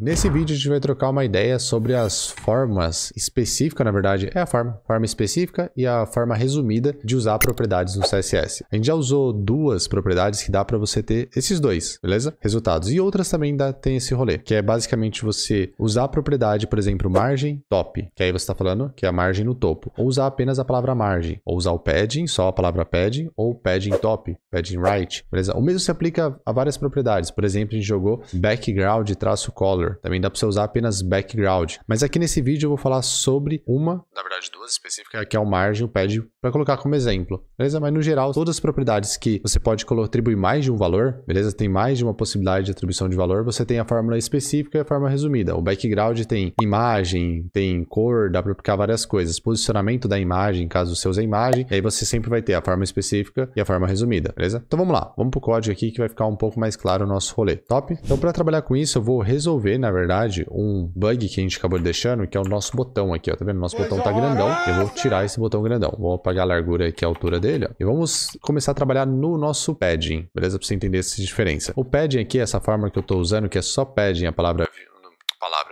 Nesse vídeo a gente vai trocar uma ideia sobre as formas específicas, na verdade é a forma, forma específica e a forma resumida de usar propriedades no CSS. A gente já usou duas propriedades que dá para você ter esses dois, beleza? Resultados. E outras também dá, tem esse rolê, que é basicamente você usar a propriedade, por exemplo, margem top, que aí você está falando que é a margem no topo, ou usar apenas a palavra margem, ou usar o padding, só a palavra padding, ou padding top, padding right, beleza? O mesmo se aplica a várias propriedades, por exemplo, a gente jogou background traço color, color. Também dá para você usar apenas background. Mas aqui nesse vídeo eu vou falar sobre uma, na verdade duas específicas, que é o margin, e o pad para colocar como exemplo, beleza? Mas no geral, todas as propriedades que você pode atribuir mais de um valor, beleza? Tem mais de uma possibilidade de atribuição de valor, você tem a fórmula específica e a fórmula resumida. O background tem imagem, tem cor, dá para aplicar várias coisas. Posicionamento da imagem, caso você use a imagem, aí você sempre vai ter a forma específica e a forma resumida, beleza? Então vamos lá, vamos pro código aqui que vai ficar um pouco mais claro o nosso rolê, top? Então para trabalhar com isso, eu vou resolver, na verdade, um bug que a gente acabou deixando, que é o nosso botão aqui, ó, tá vendo? Nosso botão tá grandão, eu vou tirar esse botão grandão, vou apagar a largura aqui, é a altura dele, ó. E vamos começar a trabalhar no nosso padding, beleza? Pra você entender essa diferença. O padding aqui, essa forma que eu tô usando, que é só padding, a palavra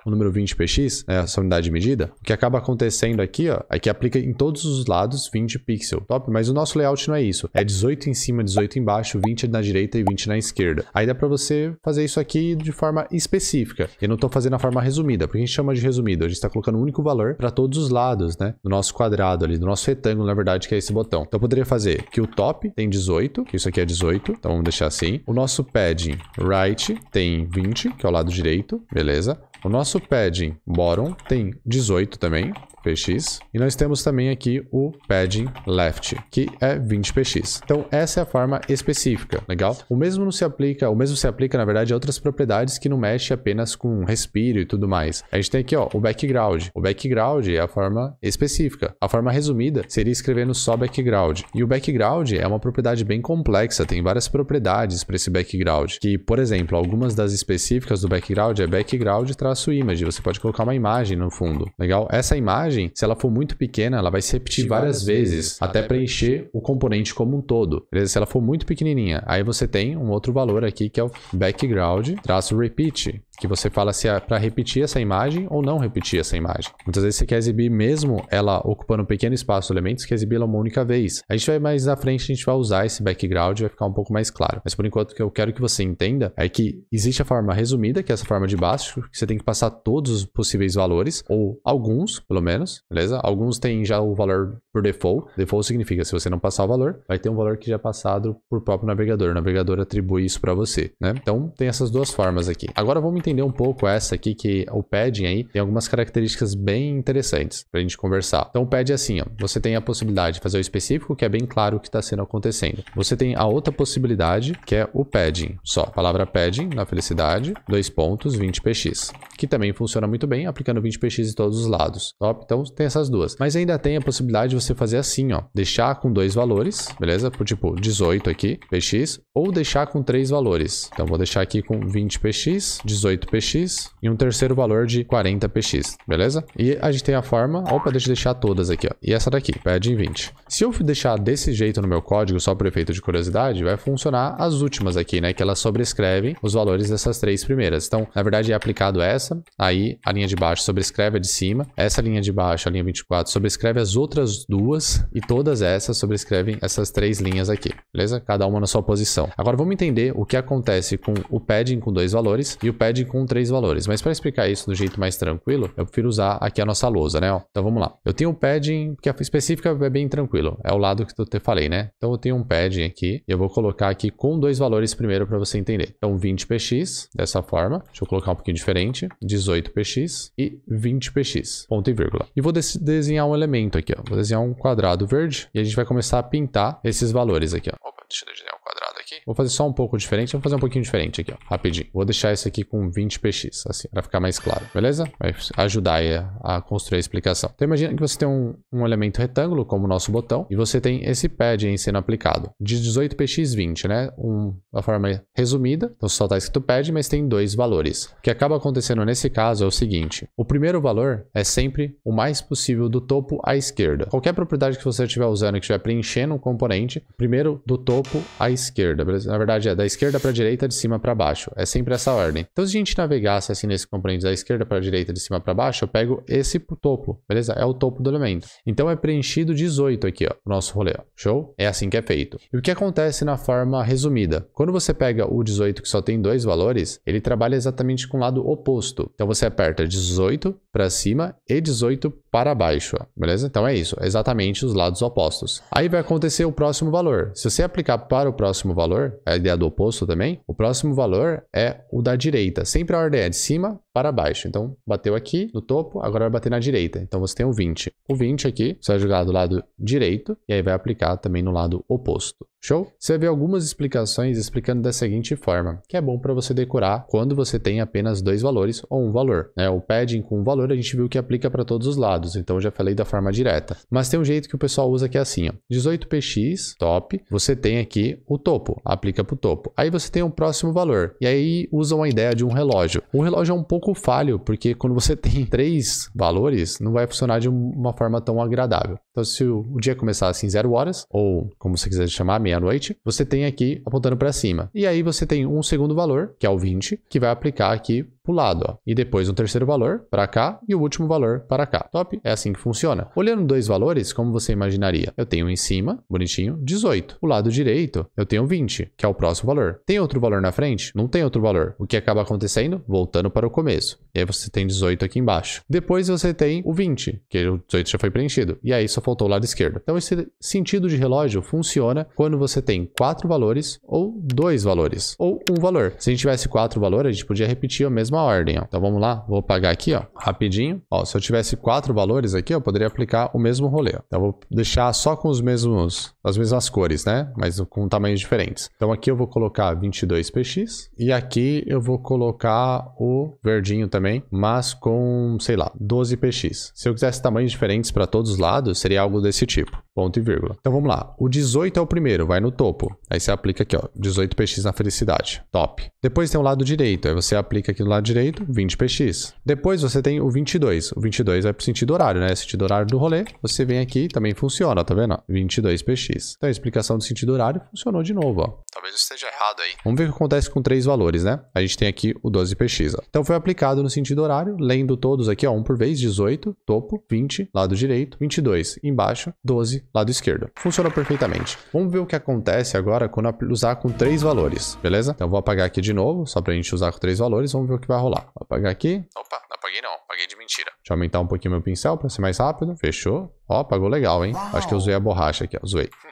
o número 20px, é essa unidade de medida, o que acaba acontecendo aqui ó, é que aplica em todos os lados 20 pixel, top? Mas o nosso layout não é isso. É 18 em cima, 18 embaixo, 20 na direita e 20 na esquerda. Aí dá para você fazer isso aqui de forma específica. Eu não estou fazendo a forma resumida, porque a gente chama de resumido. A gente está colocando um único valor para todos os lados, né? Do nosso quadrado ali, do nosso retângulo, na verdade, que é esse botão. Então eu poderia fazer que o top tem 18, que isso aqui é 18, então vamos deixar assim. O nosso padding right tem 20, que é o lado direito, beleza? O nosso padding bottom tem 18 também px. E nós temos também aqui o padding left, que é 20 px. Então essa é a forma específica, legal? O mesmo não se aplica, o mesmo se aplica na verdade a outras propriedades que não mexe apenas com respiro e tudo mais. A gente tem aqui, ó, o background. O background é a forma específica. A forma resumida seria escrevendo só background. E o background é uma propriedade bem complexa, tem várias propriedades para esse background, que, por exemplo, algumas das específicas do background é background traço image. Você pode colocar uma imagem no fundo, legal? Essa imagem imagem, se ela for muito pequena, ela vai se repetir várias, várias vezes, até preencher o componente como um todo. Beleza? Se ela for muito pequenininha, aí você tem um outro valor aqui que é o background traço repeat que você fala se é para repetir essa imagem ou não repetir essa imagem. Muitas vezes você quer exibir mesmo ela ocupando um pequeno espaço de elementos quer exibir ela uma única vez. A gente vai mais na frente, a gente vai usar esse background, vai ficar um pouco mais claro. Mas por enquanto o que eu quero que você entenda é que existe a forma resumida, que é essa forma de baixo, que você tem que passar todos os possíveis valores, ou alguns, pelo menos, beleza? Alguns têm já o valor por default. Default significa se você não passar o valor, vai ter um valor que já é passado por próprio navegador. O navegador atribui isso para você, né? Então tem essas duas formas aqui. Agora vamos entender um pouco essa aqui, que o padding aí tem algumas características bem interessantes para a gente conversar. Então o pad é assim, ó, você tem a possibilidade de fazer o específico, que é bem claro o que está sendo acontecendo. Você tem a outra possibilidade, que é o padding, só. A palavra padding na felicidade, dois pontos, 20px, que também funciona muito bem, aplicando 20px em todos os lados. Top? Tá? Então tem essas duas. Mas ainda tem a possibilidade de você fazer assim, ó, deixar com dois valores, beleza? Por tipo 18 aqui, px, ou deixar com três valores. Então vou deixar aqui com 20px, 18 18px e um terceiro valor de 40px, beleza? E a gente tem a forma, opa, deixa eu deixar todas aqui, ó. E essa daqui, pede em 20. Se eu deixar desse jeito no meu código, só por efeito de curiosidade, vai funcionar as últimas aqui, né? Que elas sobrescrevem os valores dessas três primeiras. Então, na verdade, é aplicado essa, aí a linha de baixo sobrescreve a de cima, essa linha de baixo, a linha 24, sobrescreve as outras duas e todas essas sobrescrevem essas três linhas aqui, beleza? Cada uma na sua posição. Agora, vamos entender o que acontece com o padding com dois valores e o padding com três valores. Mas para explicar isso do jeito mais tranquilo, eu prefiro usar aqui a nossa lousa, né? Então vamos lá. Eu tenho um padding, que é específica é bem tranquilo. É o lado que eu te falei, né? Então eu tenho um padding aqui e eu vou colocar aqui com dois valores primeiro para você entender. Então 20px, dessa forma. Deixa eu colocar um pouquinho diferente. 18px e 20px, ponto e vírgula. E vou desenhar um elemento aqui, ó. Vou desenhar um quadrado verde e a gente vai começar a pintar esses valores aqui, ó. Opa, deixa eu desenhar um quadrado Vou fazer só um pouco diferente. Vou fazer um pouquinho diferente aqui, ó. Rapidinho. Vou deixar isso aqui com 20 px, assim, pra ficar mais claro. Beleza? Vai ajudar aí a, a construir a explicação. Então imagina que você tem um, um elemento retângulo, como o nosso botão, e você tem esse pad aí sendo aplicado. De 18 px 20, né? Um, uma forma resumida. Então só tá escrito pad, mas tem dois valores. O que acaba acontecendo nesse caso é o seguinte. O primeiro valor é sempre o mais possível do topo à esquerda. Qualquer propriedade que você estiver usando que estiver preenchendo um componente, primeiro do topo à esquerda, beleza? na verdade é da esquerda para direita, de cima para baixo. É sempre essa ordem. Então, se a gente navegasse assim nesse componente da esquerda para direita, de cima para baixo, eu pego esse topo, beleza? É o topo do elemento. Então, é preenchido 18 aqui, ó, o nosso rolê, ó. Show? É assim que é feito. E o que acontece na forma resumida? Quando você pega o 18 que só tem dois valores, ele trabalha exatamente com o lado oposto. Então, você aperta 18 para cima e 18 para baixo, ó, beleza? Então, é isso. É exatamente os lados opostos. Aí vai acontecer o próximo valor. Se você aplicar para o próximo valor, é a ideia do oposto também. O próximo valor é o da direita. Sempre a ordem é de cima para baixo. Então, bateu aqui no topo, agora vai bater na direita. Então, você tem o 20. O 20 aqui, você vai jogar do lado direito e aí vai aplicar também no lado oposto. Show? Você vê algumas explicações explicando da seguinte forma, que é bom para você decorar quando você tem apenas dois valores ou um valor. Né? O padding com um valor a gente viu que aplica para todos os lados, então eu já falei da forma direta. Mas tem um jeito que o pessoal usa que é assim, ó, 18px, top, você tem aqui o topo, aplica para o topo. Aí você tem o um próximo valor, e aí usam a ideia de um relógio. O relógio é um pouco falho, porque quando você tem três valores, não vai funcionar de uma forma tão agradável. Então, se o dia começasse em zero horas, ou como você quiser chamar, meia-noite, você tem aqui apontando para cima. E aí você tem um segundo valor, que é o 20, que vai aplicar aqui para o lado, ó. e depois um terceiro valor para cá e o último valor para cá. Top? É assim que funciona. Olhando dois valores, como você imaginaria? Eu tenho em cima, bonitinho, 18. O lado direito, eu tenho 20, que é o próximo valor. Tem outro valor na frente? Não tem outro valor. O que acaba acontecendo? Voltando para o começo. E aí você tem 18 aqui embaixo. Depois você tem o 20, que o 18 já foi preenchido. E aí só faltou o lado esquerdo. Então esse sentido de relógio funciona quando você tem quatro valores ou dois valores. Ou um valor. Se a gente tivesse quatro valores, a gente podia repetir a mesma mesma ordem, ó. Então vamos lá, vou pagar aqui, ó, rapidinho. Ó, se eu tivesse quatro valores aqui, eu poderia aplicar o mesmo rolê. Ó. Então eu vou deixar só com os mesmos, as mesmas cores, né? Mas com tamanhos diferentes. Então aqui eu vou colocar 22px e aqui eu vou colocar o verdinho também, mas com, sei lá, 12px. Se eu quisesse tamanhos diferentes para todos os lados, seria algo desse tipo. Ponto e vírgula. Então vamos lá. O 18 é o primeiro, vai no topo. Aí você aplica aqui, ó, 18px na felicidade. Top. Depois tem o lado direito, aí você aplica aqui no lado direito, 20px. Depois você tem o 22. O 22 vai é pro sentido horário, né? Sentido horário do rolê. Você vem aqui, também funciona, tá vendo? 22px. Então a explicação do sentido horário funcionou de novo, ó talvez eu esteja errado aí. Vamos ver o que acontece com três valores, né? A gente tem aqui o 12px. Ó. Então foi aplicado no sentido horário, lendo todos aqui, ó, um por vez, 18, topo, 20, lado direito, 22, embaixo, 12, lado esquerdo. Funcionou perfeitamente. Vamos ver o que acontece agora quando usar com três valores, beleza? Então vou apagar aqui de novo, só pra gente usar com três valores, vamos ver o que vai rolar. Vou apagar aqui. Opa, não apaguei não, apaguei de mentira. Deixa eu aumentar um pouquinho meu pincel pra ser mais rápido. Fechou. Ó, apagou legal, hein? Acho que eu usei a borracha aqui, ó, zoei.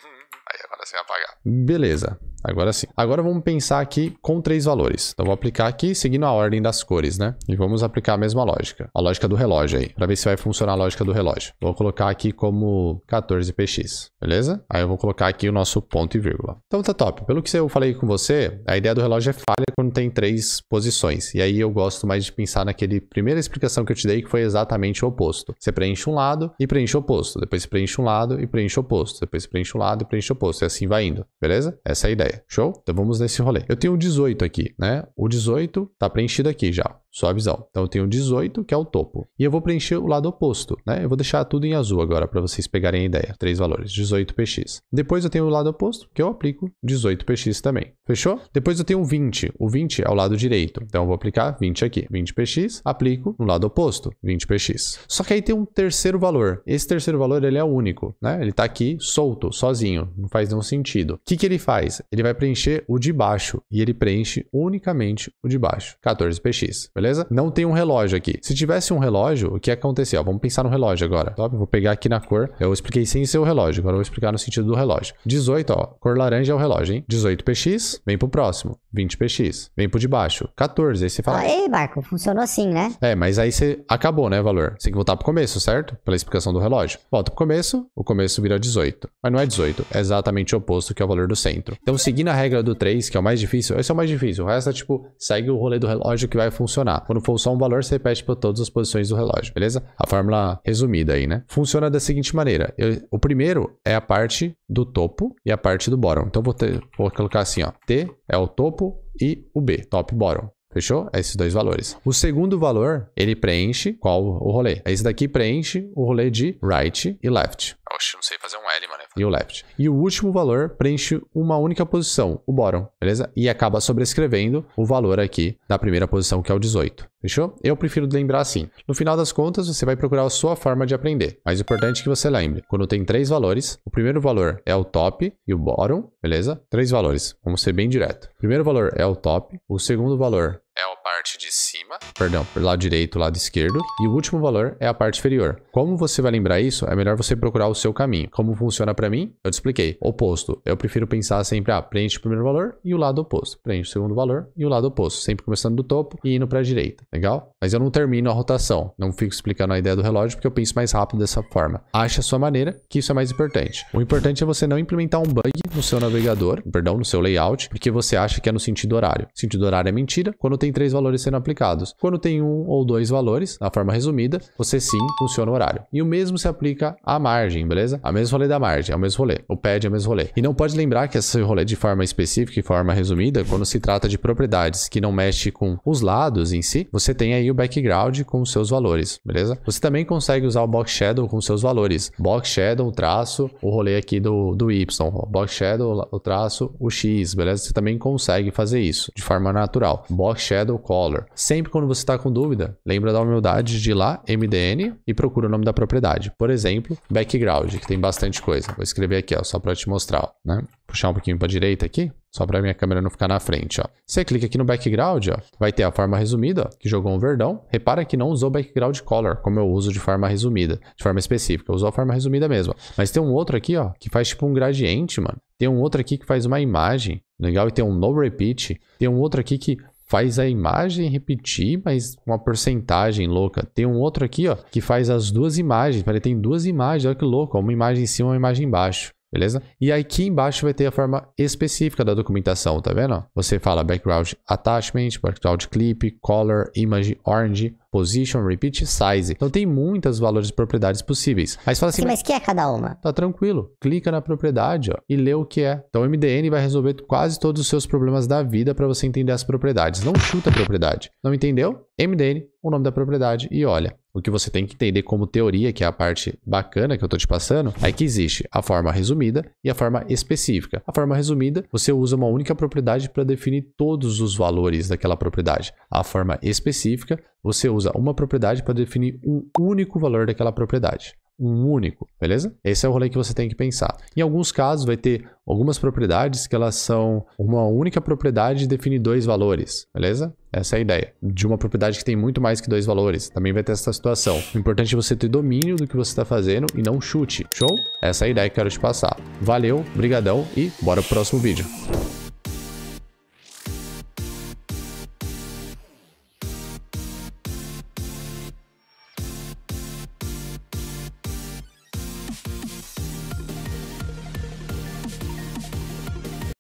Aí agora você vai apagar. Beleza. Agora sim. Agora vamos pensar aqui com três valores. Então vou aplicar aqui seguindo a ordem das cores, né? E vamos aplicar a mesma lógica. A lógica do relógio aí, para ver se vai funcionar a lógica do relógio. Vou colocar aqui como 14px, beleza? Aí eu vou colocar aqui o nosso ponto e vírgula. Então tá top. Pelo que eu falei com você, a ideia do relógio é falha quando tem três posições. E aí eu gosto mais de pensar naquele primeira explicação que eu te dei que foi exatamente o oposto. Você preenche um lado e preenche o oposto. Depois preenche um lado e preenche o oposto. Depois preenche um lado e preenche o oposto. E assim vai indo, beleza? Essa é a ideia. Show? Então vamos nesse rolê. Eu tenho 18 aqui, né? O 18 tá preenchido aqui já. Só a visão. Então eu tenho 18, que é o topo. E eu vou preencher o lado oposto, né? Eu vou deixar tudo em azul agora para vocês pegarem a ideia. Três valores, 18px. Depois eu tenho o lado oposto, que eu aplico 18px também. Fechou? Depois eu tenho 20. O 20 é o lado direito. Então eu vou aplicar 20 aqui. 20px, aplico no lado oposto, 20px. Só que aí tem um terceiro valor. Esse terceiro valor, ele é único, né? Ele está aqui solto, sozinho. Não faz nenhum sentido. O que, que ele faz? Ele vai preencher o de baixo e ele preenche unicamente o de baixo, 14px. Beleza? beleza? Não tem um relógio aqui. Se tivesse um relógio, o que ia acontecer? Ó, vamos pensar no relógio agora. Top? Vou pegar aqui na cor. Eu expliquei sem ser o relógio. Agora eu vou explicar no sentido do relógio. 18, ó. Cor laranja é o relógio, hein? 18px, vem pro próximo. 20px, vem pro de baixo. 14, aí você fala. ei, Marco, funcionou assim, né? É, mas aí você acabou, né, valor? Você tem que voltar pro começo, certo? Pela explicação do relógio. Volta pro começo, o começo vira 18. Mas não é 18, é exatamente o oposto que é o valor do centro. Então, seguindo a regra do 3, que é o mais difícil, esse é o mais difícil. O resto é tipo, segue o rolê do relógio que vai funcionar funcionar. Quando for só um valor, você repete para todas as posições do relógio, beleza? A fórmula resumida aí, né? Funciona da seguinte maneira. Eu, o primeiro é a parte do topo e a parte do bottom. Então, vou, ter, vou colocar assim, ó. T é o topo e o B, top bottom. Fechou? É esses dois valores. O segundo valor, ele preenche qual o rolê? É esse daqui preenche o rolê de right e left. Oxe, não sei fazer um L, mano e o left. E o último valor preenche uma única posição, o bottom, beleza? E acaba sobrescrevendo o valor aqui da primeira posição, que é o 18. Fechou? Eu prefiro lembrar assim. No final das contas, você vai procurar a sua forma de aprender. Mas o importante é que você lembre. Quando tem três valores, o primeiro valor é o top e o bottom, beleza? Três valores. Vamos ser bem direto. O primeiro valor é o top. O segundo valor é a parte de cima, perdão, lado direito, lado esquerdo, e o último valor é a parte inferior. Como você vai lembrar isso? É melhor você procurar o seu caminho. Como funciona para mim? Eu te expliquei. Oposto. Eu prefiro pensar sempre, ah, preenche o primeiro valor e o lado oposto. Preenche o segundo valor e o lado oposto. Sempre começando do topo e indo para a direita. Legal? Mas eu não termino a rotação. Não fico explicando a ideia do relógio porque eu penso mais rápido dessa forma. Ache a sua maneira, que isso é mais importante. O importante é você não implementar um bug no seu navegador, perdão, no seu layout, porque você acha que é no sentido horário. O sentido horário é mentira quando tem três valores sendo aplicados. Quando tem um ou dois valores, na forma resumida, você sim funciona o horário. E o mesmo se aplica à margem, beleza? A é mesmo rolê da margem, é o mesmo rolê. O pad é o mesmo rolê. E não pode lembrar que esse rolê de forma específica e forma resumida, quando se trata de propriedades que não mexe com os lados em si, você você tem aí o background com os seus valores, beleza? Você também consegue usar o box shadow com seus valores. Box shadow, traço, o rolê aqui do, do Y. Box shadow, o traço, o X, beleza? Você também consegue fazer isso de forma natural. Box shadow, color. Sempre quando você está com dúvida, lembra da humildade de ir lá, MDN, e procura o nome da propriedade. Por exemplo, background, que tem bastante coisa. Vou escrever aqui, ó, só para te mostrar, ó, né? Puxar um pouquinho para direita aqui. Só para minha câmera não ficar na frente, ó. Você clica aqui no background, ó, vai ter a forma resumida, que jogou um verdão. Repara que não usou background color, como eu uso de forma resumida, de forma específica. Usou a forma resumida mesmo. Mas tem um outro aqui, ó, que faz tipo um gradiente, mano. Tem um outro aqui que faz uma imagem, legal, e tem um no repeat. Tem um outro aqui que faz a imagem repetir, mas uma porcentagem louca. Tem um outro aqui, ó, que faz as duas imagens. Peraí, tem duas imagens, olha que louco. Uma imagem em cima, uma imagem embaixo beleza? E aqui embaixo vai ter a forma específica da documentação, tá vendo? Você fala background attachment, background clip, color, image, orange, position, repeat, size. Então tem muitas valores de propriedades possíveis. Mas fala assim, Sim, mas que é cada uma? Tá tranquilo, clica na propriedade ó, e lê o que é. Então o MDN vai resolver quase todos os seus problemas da vida para você entender as propriedades. Não chuta a propriedade. Não entendeu? MDN, o nome da propriedade e olha. O que você tem que entender como teoria, que é a parte bacana que eu estou te passando, é que existe a forma resumida e a forma específica. A forma resumida, você usa uma única propriedade para definir todos os valores daquela propriedade. A forma específica, você usa uma propriedade para definir um único valor daquela propriedade um único, beleza? Esse é o rolê que você tem que pensar. Em alguns casos, vai ter algumas propriedades que elas são uma única propriedade e define dois valores, beleza? Essa é a ideia. De uma propriedade que tem muito mais que dois valores. Também vai ter essa situação. O importante é você ter domínio do que você está fazendo e não chute. Show? Essa é a ideia que eu quero te passar. Valeu, brigadão e bora pro próximo vídeo.